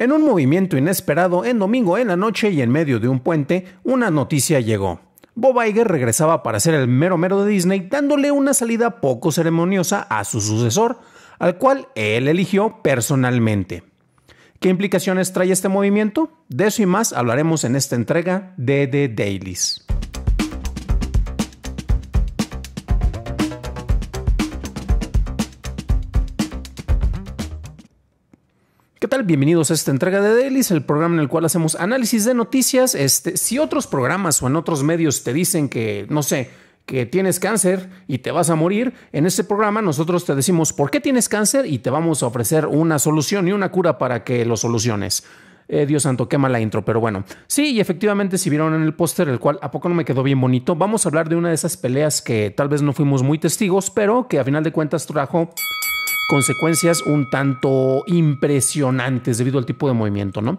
En un movimiento inesperado, en domingo en la noche y en medio de un puente, una noticia llegó. Bob Iger regresaba para ser el mero mero de Disney, dándole una salida poco ceremoniosa a su sucesor, al cual él eligió personalmente. ¿Qué implicaciones trae este movimiento? De eso y más hablaremos en esta entrega de The Dailies. ¿Qué tal? Bienvenidos a esta entrega de Delis, el programa en el cual hacemos análisis de noticias. Este, si otros programas o en otros medios te dicen que, no sé, que tienes cáncer y te vas a morir, en este programa nosotros te decimos por qué tienes cáncer y te vamos a ofrecer una solución y una cura para que lo soluciones. Eh, Dios santo, qué mala intro, pero bueno. Sí, y efectivamente, si vieron en el póster, el cual a poco no me quedó bien bonito, vamos a hablar de una de esas peleas que tal vez no fuimos muy testigos, pero que a final de cuentas trajo consecuencias un tanto impresionantes debido al tipo de movimiento, ¿no?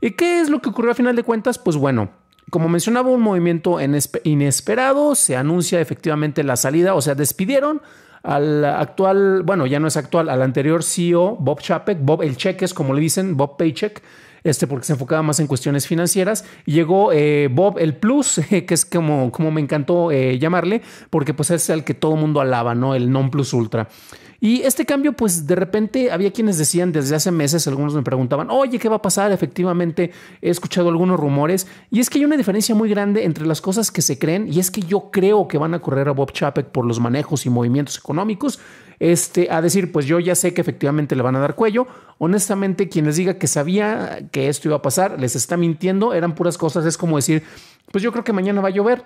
¿Y qué es lo que ocurrió a final de cuentas? Pues bueno, como mencionaba, un movimiento inesperado, se anuncia efectivamente la salida, o sea, despidieron al actual, bueno, ya no es actual, al anterior CEO, Bob Chapek, Bob el cheque es como le dicen, Bob Paycheck, este porque se enfocaba más en cuestiones financieras. llegó eh, Bob el Plus, que es como, como me encantó eh, llamarle, porque pues es el que todo mundo alaba, ¿no? El non plus ultra. Y este cambio, pues de repente había quienes decían desde hace meses, algunos me preguntaban, oye, ¿qué va a pasar? Efectivamente, he escuchado algunos rumores. Y es que hay una diferencia muy grande entre las cosas que se creen, y es que yo creo que van a correr a Bob Chapek por los manejos y movimientos económicos, este, a decir, pues yo ya sé que efectivamente le van a dar cuello. Honestamente, quien les diga que sabía que esto iba a pasar, les está mintiendo, eran puras cosas, es como decir, pues yo creo que mañana va a llover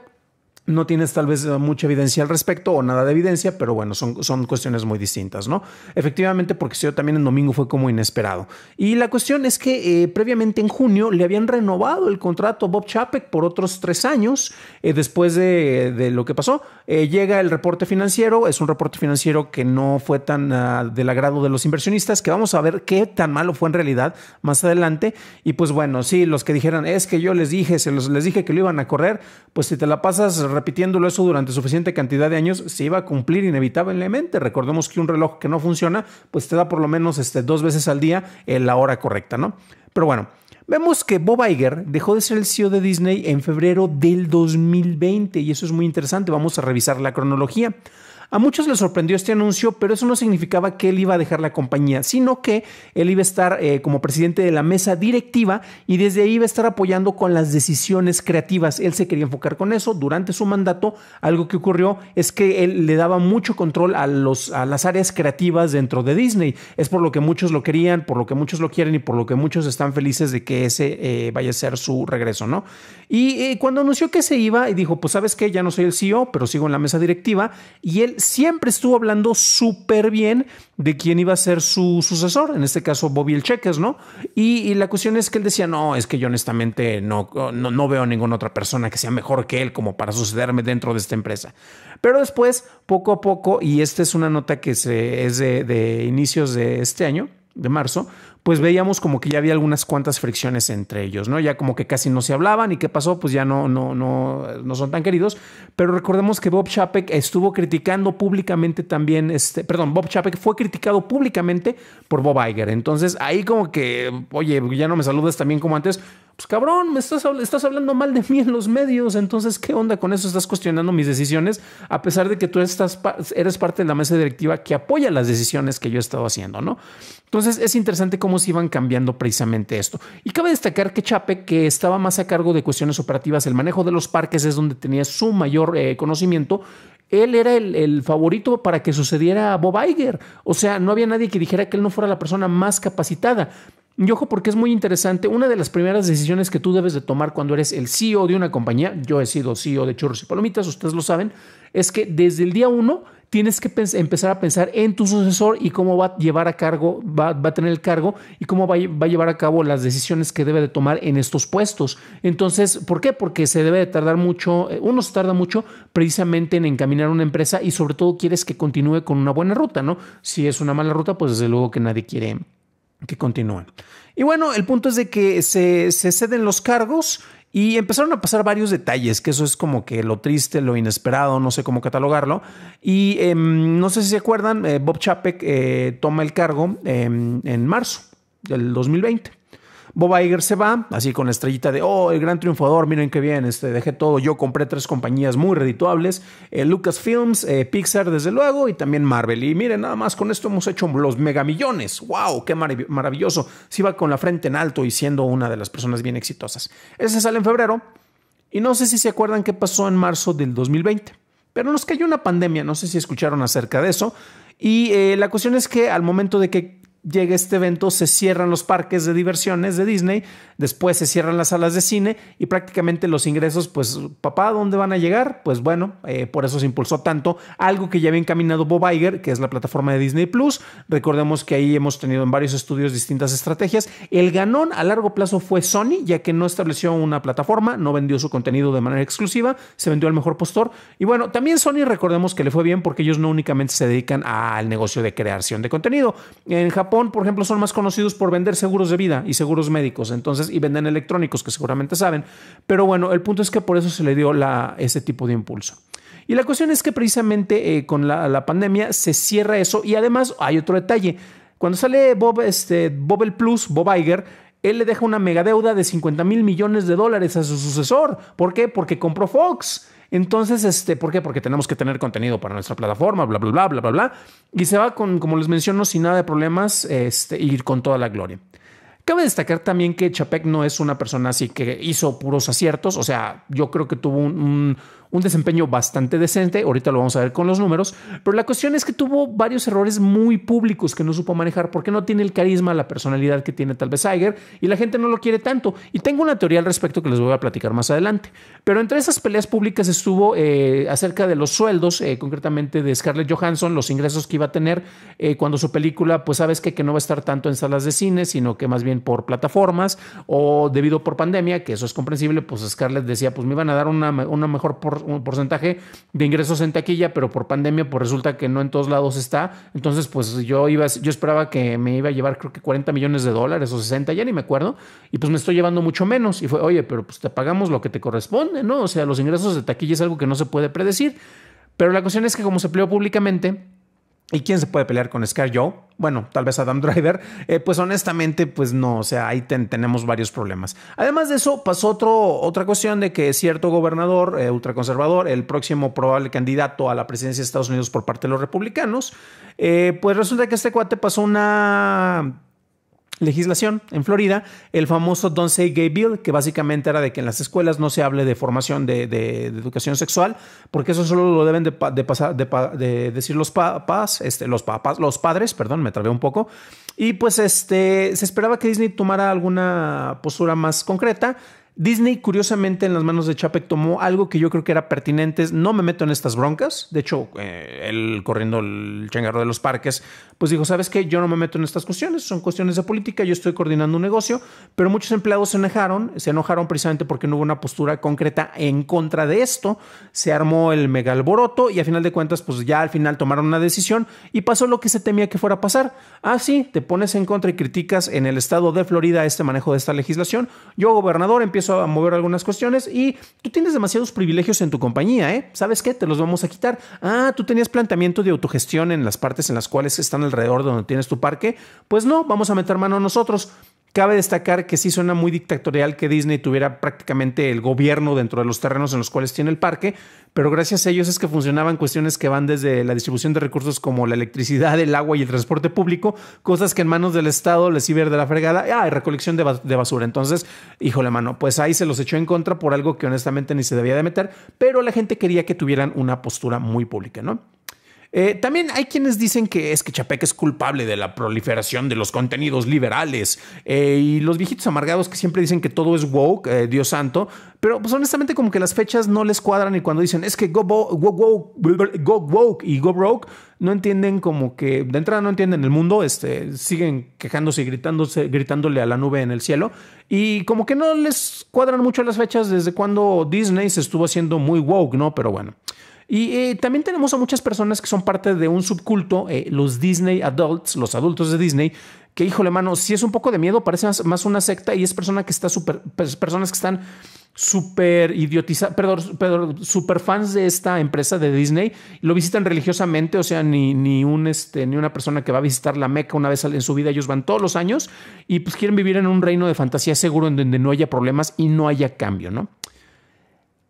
no tienes tal vez eh, mucha evidencia al respecto o nada de evidencia, pero bueno, son, son cuestiones muy distintas, ¿no? Efectivamente, porque yo también en domingo fue como inesperado. Y la cuestión es que eh, previamente en junio le habían renovado el contrato a Bob Chapek por otros tres años eh, después de, lo que pasó. llega el reporte financiero, es un reporte financiero que no fue tan ah, del agrado de los inversionistas, que vamos a ver qué tan malo fue en realidad más adelante. Y pues bueno, sí, los que dijeran, es que yo les dije, se los, les dije que lo iban a correr, pues si te la pasas repitiéndolo eso durante suficiente cantidad de años se iba a cumplir inevitablemente. Recordemos que un reloj que no funciona, pues te da por lo menos este, dos veces al día eh, la hora correcta, ¿no? Pero bueno, Vemos que Bob Iger dejó de ser el CEO de Disney en febrero del 2020 y eso es muy interesante. Vamos a revisar la cronología. A muchos les sorprendió este anuncio, pero eso no significaba que él iba a dejar la compañía, sino que él iba a estar eh, como presidente de la mesa directiva y desde ahí iba a estar apoyando con las decisiones creativas. Él se quería enfocar con eso durante su mandato. Algo que ocurrió es que él le daba mucho control a, los, a las áreas creativas dentro de Disney. Es por lo que muchos lo querían, por lo que muchos lo quieren y por lo que muchos están felices de que ese eh, vaya a ser su regreso, ¿no? Y eh, cuando anunció que se iba, y dijo, pues sabes que ya no soy el CEO, pero sigo en la mesa directiva. Y él siempre estuvo hablando súper bien de quién iba a ser su sucesor, en este caso Bobby el Cheques, ¿no? Y, la cuestión es que él decía, no, es que yo honestamente no, no, veo a ninguna otra persona que sea mejor que él como para sucederme dentro de esta empresa. Pero después, poco a poco, y esta es una nota que es de, de inicios de este año, de marzo, pues veíamos como que ya había algunas cuantas fricciones entre ellos, ¿no? Ya como que casi no se hablaban y qué pasó, pues ya no, no, no, no son tan queridos. Pero recordemos que Bob Chapek estuvo criticando públicamente también, este, perdón, Bob Chapek fue criticado públicamente por Bob Iger. Entonces ahí como que, oye, ya no me saludas también como antes. Pues cabrón, me estás, estás hablando mal de mí en los medios, entonces ¿qué onda con eso? Estás cuestionando mis decisiones, a pesar de que tú eres parte de la mesa directiva que apoya las decisiones que yo he estado haciendo, ¿no? Entonces es interesante cómo iban cambiando precisamente esto. Y cabe destacar que Chape, que estaba más a cargo de cuestiones operativas, el manejo de los parques es donde tenía su mayor eh, conocimiento, él era el, el, favorito para que sucediera Bob Iger. O sea, no había nadie que dijera que él no fuera la persona más capacitada. Y ojo porque es muy interesante, una de las primeras decisiones que tú debes de tomar cuando eres el CEO de una compañía, yo he sido CEO de Churros y Palomitas, ustedes lo saben, es que desde el día uno tienes que empezar a pensar en tu sucesor y cómo va a llevar a cargo, va, a tener el cargo y cómo va, va, a llevar a cabo las decisiones que debe de tomar en estos puestos. Entonces, ¿por qué? Porque se debe de tardar mucho, eh, uno se tarda mucho precisamente en encaminar una empresa y sobre todo quieres que continúe con una buena ruta, ¿no? Si es una mala ruta, pues desde luego que nadie quiere que continúen. Y bueno, el punto es de que se, ceden los cargos y empezaron a pasar varios detalles, que eso es como que lo triste, lo inesperado, no sé cómo catalogarlo. Y em, no sé si se acuerdan, eh, Bob Chapek eh, toma el cargo em, en marzo del 2020. Bob Iger se va, así con la estrellita de, oh, el gran triunfador, miren qué bien, este, dejé todo, yo compré tres compañías muy redituables, eh, Lucasfilms, eh, Pixar desde luego y también Marvel. Y miren, nada más con esto hemos hecho los megamillones, wow, qué maravilloso. Se iba con la frente en alto y siendo una de las personas bien exitosas. Ese sale en febrero y no sé si se acuerdan qué pasó en marzo del 2020, pero nos cayó una pandemia, no sé si escucharon acerca de eso. Y eh, la cuestión es que al momento de que llega este evento, se cierran los parques de diversiones de Disney, después se cierran las salas de cine y prácticamente los ingresos, pues papá, ¿dónde van a llegar? Pues bueno, eh, por eso se impulsó tanto algo que ya había encaminado Bob Iger, que es la plataforma de Disney Plus. Recordemos que ahí hemos tenido en varios estudios distintas estrategias. El ganón a largo plazo fue Sony, ya que no estableció una plataforma, no vendió su contenido de manera exclusiva, se vendió al mejor postor. Y bueno, también Sony recordemos que le fue bien porque ellos no únicamente se dedican al negocio de creación de contenido. En Japón por ejemplo, son más conocidos por vender seguros de vida y seguros médicos, entonces, y venden electrónicos, que seguramente saben. Pero bueno, el punto es que por eso se le dio la, ese tipo de impulso. Y la cuestión es que precisamente eh, con la, pandemia se cierra eso y además hay otro detalle. Cuando sale Bob, este, Bob el Plus, Bob Iger, él le deja una mega deuda de 50 mil millones de dólares a su sucesor. ¿Por qué? Porque compró Fox. Entonces, este, ¿por qué? Porque tenemos que tener contenido para nuestra plataforma, bla, bla, bla, bla, bla, bla. Y se va con, como les menciono, sin nada de problemas este, ir con toda la gloria. Cabe destacar también que Chapek no es una persona así que hizo puros aciertos. O sea, yo creo que tuvo un un desempeño bastante decente, ahorita lo vamos a ver con los números, pero la cuestión es que tuvo varios errores muy públicos que no supo manejar porque no tiene el carisma, la personalidad que tiene tal vez Tiger y la gente no lo quiere tanto. Y tengo una teoría al respecto que les voy a platicar más adelante. Pero entre esas peleas públicas estuvo eh, acerca de los sueldos, eh, concretamente de Scarlett Johansson, los ingresos que iba a tener eh, cuando su película, pues sabes que, que no va a estar tanto en salas de cine, sino que más bien por plataformas o debido por pandemia, que eso es comprensible, pues Scarlett decía, pues me iban a dar una, una mejor por un porcentaje de ingresos en taquilla, pero por pandemia pues resulta que no en todos lados está. Entonces pues yo iba, yo esperaba que me iba a llevar creo que 40 millones de dólares o 60, ya ni me acuerdo, y pues me estoy llevando mucho menos. Y fue, oye, pero pues te pagamos lo que te corresponde, ¿no? O sea, los ingresos de taquilla es algo que no se puede predecir. Pero la cuestión es que como se peleó públicamente, ¿Y quién se puede pelear con Scar Joe? Bueno, tal vez Adam Driver. Eh, pues honestamente, pues no, o sea, ahí tenemos varios problemas. Además de eso, pasó otro, otra cuestión de que cierto gobernador eh, ultraconservador, el próximo probable candidato a la presidencia de Estados Unidos por parte de los republicanos, eh, pues resulta que este cuate pasó una legislación en Florida, el famoso Don't Say Gay Bill, que básicamente era de que en las escuelas no se hable de formación de, educación sexual, porque eso solo lo deben de, de, decir los papás, este, los papás, los padres, perdón, me trabé un poco. Y pues este, se esperaba que Disney tomara alguna postura más concreta. Disney, curiosamente, en las manos de Chapek tomó algo que yo creo que era pertinente. No me meto en estas broncas. De hecho, eh, él corriendo el changarro de los parques, pues dijo: ¿Sabes qué? Yo no me meto en estas cuestiones. Son cuestiones de política. Yo estoy coordinando un negocio. Pero muchos empleados se enojaron. Se enojaron precisamente porque no hubo una postura concreta en contra de esto. Se armó el mega alboroto y a final de cuentas, pues ya al final tomaron una decisión y pasó lo que se temía que fuera a pasar. Ah, sí, te pones en contra y criticas en el estado de Florida este manejo de esta legislación. Yo, gobernador, empiezo a mover algunas cuestiones y tú tienes demasiados privilegios en tu compañía, ¿eh? ¿Sabes qué? Te los vamos a quitar. Ah, tú tenías planteamiento de autogestión en las partes en las cuales están alrededor donde tienes tu parque. Pues no, vamos a meter mano a nosotros. Cabe destacar que sí suena muy dictatorial que Disney tuviera prácticamente el gobierno dentro de los terrenos en los cuales tiene el parque, pero gracias a ellos es que funcionaban cuestiones que van desde la distribución de recursos como la electricidad, el agua y el transporte público, cosas que en manos del Estado les iba a de la fregada, ah, recolección de, de basura. Entonces, híjole mano, pues ahí se los echó en contra por algo que honestamente ni se debía de meter, pero la gente quería que tuvieran una postura muy pública, ¿no? Eh, también hay quienes dicen que es que Chapeca es culpable de la proliferación de los contenidos liberales eh, y los viejitos amargados que siempre dicen que todo es woke, eh, Dios santo, pero pues honestamente como que las fechas no les cuadran y cuando dicen es que go, woke, y go broke, no entienden como que de entrada no entienden el mundo, este, siguen quejándose y gritándose, gritándole a la nube en el cielo y como que no les cuadran mucho las fechas desde cuando Disney se estuvo haciendo muy woke, ¿no? Pero bueno. Y eh, también tenemos a muchas personas que son parte de un subculto, eh, los Disney Adults, los adultos de Disney, que híjole, mano, si es un poco de miedo, parece más, una secta y es persona que está super, pues, personas que están súper idiotizadas, perdón, perdón, super fans de esta empresa de Disney, lo visitan religiosamente, o sea, ni, ni, un, este, ni una persona que va a visitar la Meca una vez en su vida, ellos van todos los años y pues quieren vivir en un reino de fantasía seguro en donde no haya problemas y no haya cambio, ¿no?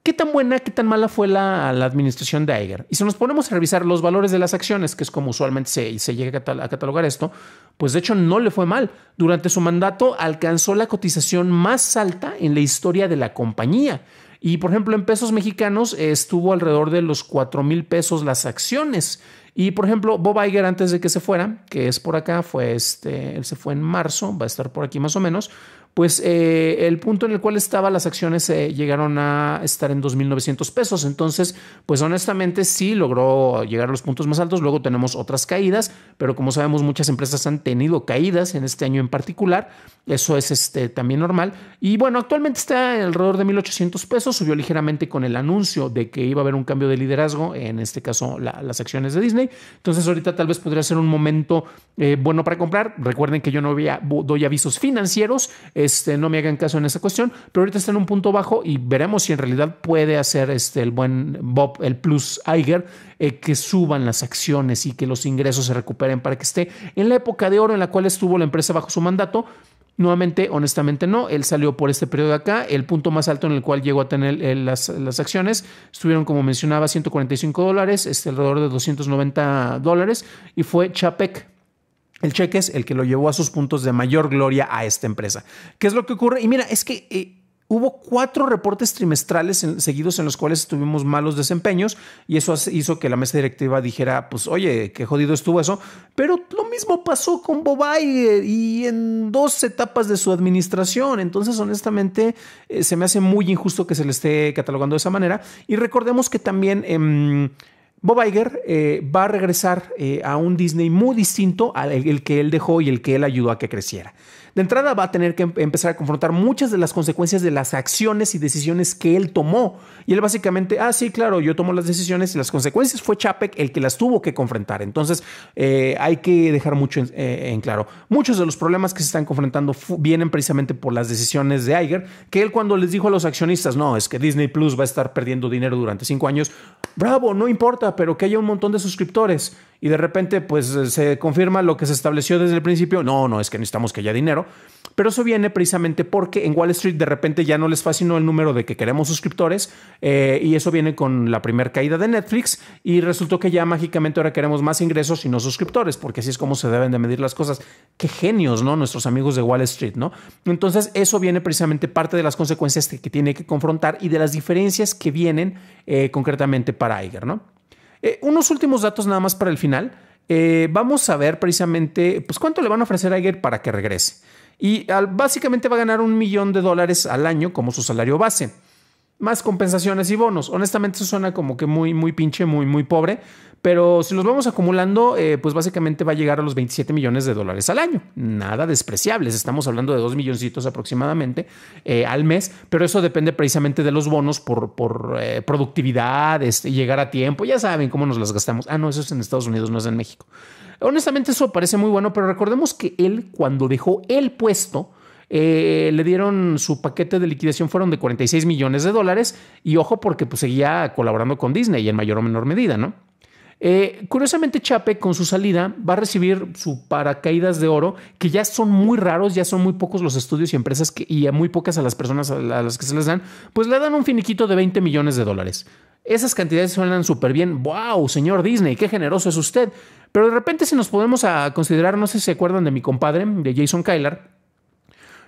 ¿Qué tan buena, qué tan mala fue la, administración de Eiger? Y si nos ponemos a revisar los valores de las acciones, que es como usualmente se, se llega a catalogar esto, pues de hecho no le fue mal. Durante su mandato alcanzó la cotización más alta en la historia de la compañía. Y por ejemplo, en pesos mexicanos estuvo alrededor de los 4 mil pesos las acciones. Y por ejemplo, Bob Eiger, antes de que se fuera, que es por acá, fue este, él se fue en marzo, va a estar por aquí más o menos, pues eh, el punto en el cual estaba las acciones eh, llegaron a estar en 2.900 pesos. Entonces, pues honestamente sí logró llegar a los puntos más altos. Luego tenemos otras caídas, pero como sabemos muchas empresas han tenido caídas en este año en particular. Eso es este, también normal. Y bueno, actualmente está alrededor de 1.800 pesos. Subió ligeramente con el anuncio de que iba a haber un cambio de liderazgo, en este caso las acciones de Disney. Entonces ahorita tal vez podría ser un momento eh, bueno para comprar. Recuerden que yo no doy avisos financieros este, no me hagan caso en esa cuestión, pero ahorita está en un punto bajo y veremos si en realidad puede hacer este, el buen Bob, el plus Iger, eh, que suban las acciones y que los ingresos se recuperen para que esté en la época de oro en la cual estuvo la empresa bajo su mandato. Nuevamente, honestamente no, él salió por este periodo de acá, el punto más alto en el cual llegó a tener eh, las, acciones, estuvieron como mencionaba 145 dólares, este, alrededor de 290 dólares y fue Chapec el cheque es el que lo llevó a sus puntos de mayor gloria a esta empresa. ¿Qué es lo que ocurre? Y mira, es que eh, hubo cuatro reportes trimestrales seguidos en los cuales tuvimos malos desempeños y eso hizo que la mesa directiva dijera, pues oye, qué jodido estuvo eso. Pero lo mismo pasó con Bobay eh, y en dos etapas de su administración. Entonces, honestamente, eh, se me hace muy injusto que se le esté catalogando de esa manera. Y recordemos que también... Em, Bob Iger eh, va a regresar eh, a un Disney muy distinto al el que él dejó y el que él ayudó a que creciera. De entrada va a tener que em-, empezar a confrontar muchas de las consecuencias de las acciones y decisiones que él tomó. Y él básicamente, ah, sí, claro, yo tomo las decisiones y las consecuencias fue Chapek el que las tuvo que confrontar. Entonces eh, hay que dejar mucho en, eh, en, claro. Muchos de los problemas que se están confrontando vienen precisamente por las decisiones de Iger, que él cuando les dijo a los accionistas, no, es que Disney Plus va a estar perdiendo dinero durante cinco años, bravo, no importa, pero que haya un montón de suscriptores y de repente pues eh, se confirma lo que se estableció desde el principio, no, no, es que necesitamos que haya dinero pero eso viene precisamente porque en Wall Street de repente ya no les fascinó el número de que queremos suscriptores eh, y eso viene con la primera caída de Netflix y resultó que ya mágicamente ahora queremos más ingresos y no suscriptores, porque así es como se deben de medir las cosas. Qué genios, ¿no? Nuestros amigos de Wall Street, ¿no? Entonces eso viene precisamente parte de las consecuencias que, tiene que confrontar y de las diferencias que vienen eh, concretamente para Iger, ¿no? Eh, unos últimos datos nada más para el final. Eh, vamos a ver precisamente pues, cuánto le van a ofrecer a Iger para que regrese. Y al, básicamente va a ganar un millón de dólares al año como su salario base. Más compensaciones y bonos. Honestamente, eso suena como que muy, muy pinche, muy, muy pobre. Pero si los vamos acumulando, eh, pues básicamente va a llegar a los 27 millones de dólares al año. Nada despreciables. Estamos hablando de 2 milloncitos aproximadamente eh, al mes, pero eso depende precisamente de los bonos por, eh, productividad, este, llegar a tiempo. Ya saben cómo nos las gastamos. Ah, no, eso es en Estados Unidos, no es en México. Honestamente, eso parece muy bueno, pero recordemos que él, cuando dejó el puesto, le dieron su paquete de liquidación, fueron de 46 millones de dólares. Y ojo, porque pues, seguía colaborando con Disney en mayor o menor medida, ¿no? Eh, curiosamente, Chape con su salida va a recibir su paracaídas de oro, que ya son muy raros, ya son muy pocos los estudios y empresas que, y a muy pocas a las personas a las que se les dan, pues le dan un finiquito de 20 millones de dólares. Esas cantidades suenan súper bien. ¡Wow, señor Disney! ¡Qué generoso es usted! Pero de repente, si nos podemos a considerar, no sé si se acuerdan de mi compadre, de Jason Kyler.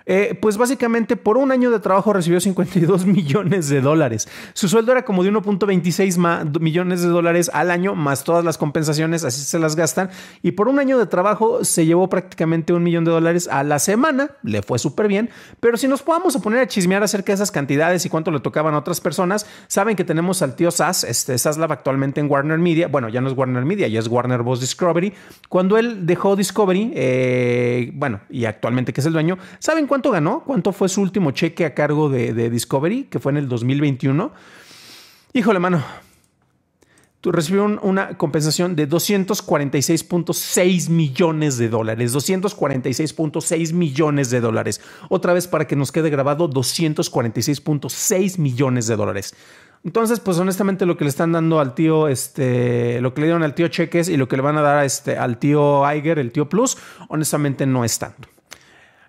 Eh, pues básicamente por un año de trabajo recibió 52 millones de dólares. Su sueldo era como de 1.26 millones de dólares al año, más todas las compensaciones, así se las gastan. Y por un año de trabajo se llevó prácticamente un millón de dólares a la semana, le fue súper bien. Pero si nos podamos a poner a chismear acerca de esas cantidades y cuánto le tocaban a otras personas, saben que tenemos al tío Sass, este Saslav actualmente en Warner Media, bueno, ya no es Warner Media, ya es Warner Bros. Discovery. Cuando él dejó Discovery, eh, bueno, y actualmente que es el dueño, ¿saben cuánto? cuánto ganó, cuánto fue su último cheque a cargo de, Discovery, que fue en el 2021. Híjole, mano, tú recibieron una compensación de 246.6 millones de dólares. 246.6 millones de dólares. Otra vez para que nos quede grabado, 246.6 millones de dólares. Entonces, pues honestamente lo que le están dando al tío, este, lo que le dieron al tío Cheques y lo que le van a dar este, al tío Iger, el tío Plus, honestamente no es tanto.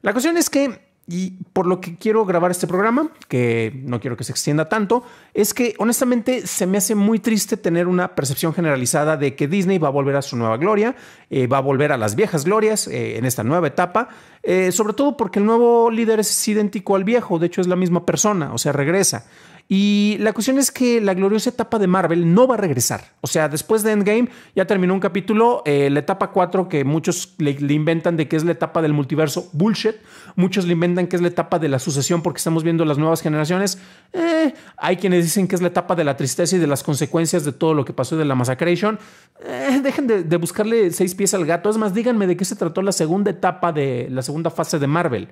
La cuestión es que, y por lo que quiero grabar este programa, que no quiero que se extienda tanto, es que honestamente se me hace muy triste tener una percepción generalizada de que Disney va a volver a su nueva gloria, eh, va a volver a las viejas glorias eh, en esta nueva etapa, eh, sobre todo porque el nuevo líder es idéntico al viejo, de hecho es la misma persona, o sea, regresa. Y la cuestión es que la gloriosa etapa de Marvel no va a regresar. O sea, después de Endgame ya terminó un capítulo, eh, la etapa 4 que muchos le, inventan de que es la etapa del multiverso, bullshit. Muchos le inventan que es la etapa de la sucesión porque estamos viendo las nuevas generaciones. Eh, hay quienes dicen que es la etapa de la tristeza y de las consecuencias de todo lo que pasó de la Massacration. Eh, dejen de, de buscarle seis pies al gato. Es más, díganme de qué se trató la segunda etapa de la segunda fase de Marvel.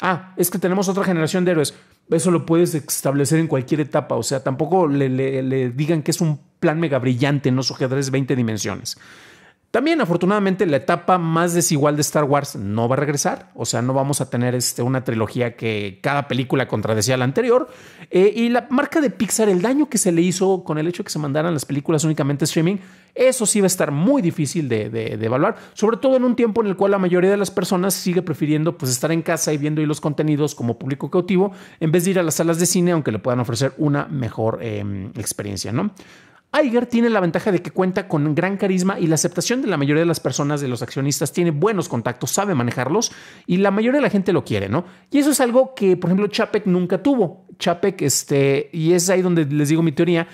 Ah, es que tenemos otra generación de héroes eso lo puedes establecer en cualquier etapa. O sea, tampoco le, digan que es un plan mega brillante, no sucederá ajedrez 20 dimensiones. También, afortunadamente, la etapa más desigual de Star Wars no va a regresar. O sea, no vamos a tener este, una trilogía que cada película contradecía la anterior. Eh, y la marca de Pixar, el daño que se le hizo con el hecho de que se mandaran las películas únicamente streaming, eso sí va a estar muy difícil de, evaluar. Sobre todo en un tiempo en el cual la mayoría de las personas sigue prefiriendo pues, estar en casa y viendo los contenidos como público cautivo, en vez de ir a las salas de cine, aunque le puedan ofrecer una mejor em, experiencia, ¿no? Iger tiene la ventaja de que cuenta con gran carisma y la aceptación de la mayoría de las personas, de los accionistas, tiene buenos contactos, sabe manejarlos y la mayoría de la gente lo quiere, ¿no? Y eso es algo que, por ejemplo, Chapek nunca tuvo. Chapek, este, y es ahí donde les digo mi teoría,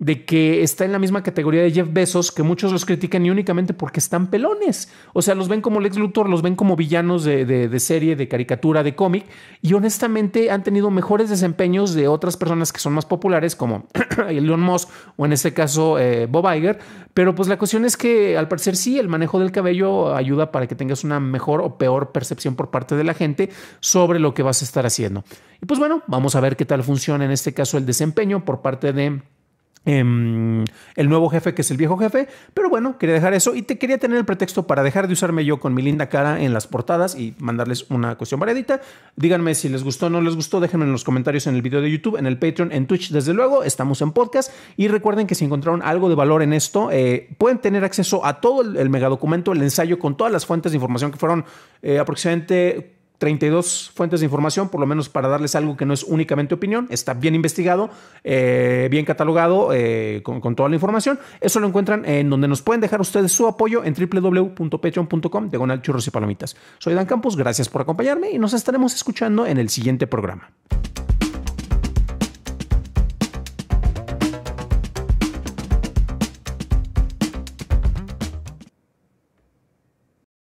de que está en la misma categoría de Jeff Bezos, que muchos los critican y únicamente porque están pelones. O sea, los ven como Lex Luthor, los ven como villanos de, serie, de caricatura, de cómic, y honestamente han tenido mejores desempeños de otras personas que son más populares, como Elon Musk o en este caso eh, Bob Iger. Pero pues la cuestión es que al parecer sí, el manejo del cabello ayuda para que tengas una mejor o peor percepción por parte de la gente sobre lo que vas a estar haciendo. Y pues bueno, vamos a ver qué tal funciona en este caso el desempeño por parte de Em, el nuevo jefe que es el viejo jefe. Pero bueno, quería dejar eso y te quería tener el pretexto para dejar de usarme yo con mi linda cara en las portadas y mandarles una cuestión variadita. Díganme si les gustó o no les gustó, déjenme en los comentarios en el video de YouTube, en el Patreon, en Twitch, desde luego, estamos en podcast. Y recuerden que si encontraron algo de valor en esto, eh, pueden tener acceso a todo el, megadocumento, el ensayo con todas las fuentes de información que fueron eh, aproximadamente 32 fuentes de información, por lo menos para darles algo que no es únicamente opinión, está bien investigado, eh, bien catalogado, eh, con, toda la información. Eso lo encuentran en donde nos pueden dejar ustedes su apoyo en www.patreon.com, Gonal churros y palomitas. Soy Dan Campos, gracias por acompañarme y nos estaremos escuchando en el siguiente programa.